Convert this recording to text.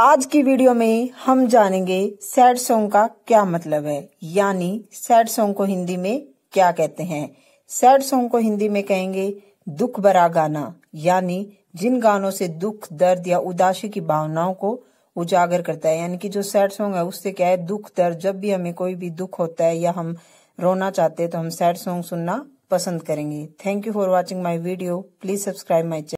आज की वीडियो में हम जानेंगे सैड सॉन्ग का क्या मतलब है यानी सैड सॉन्ग को हिंदी में क्या कहते हैं सैड सॉन्ग को हिंदी में कहेंगे दुख भरा गाना यानी जिन गानों से दुख दर्द या उदासी की भावनाओं को उजागर करता है यानी कि जो सैड सॉन्ग है उससे क्या है दुख दर्द जब भी हमें कोई भी दुख होता है या हम रोना चाहते हैं तो हम सैड सॉन्ग सुनना पसंद करेंगे thank you for watching my video please subscribe my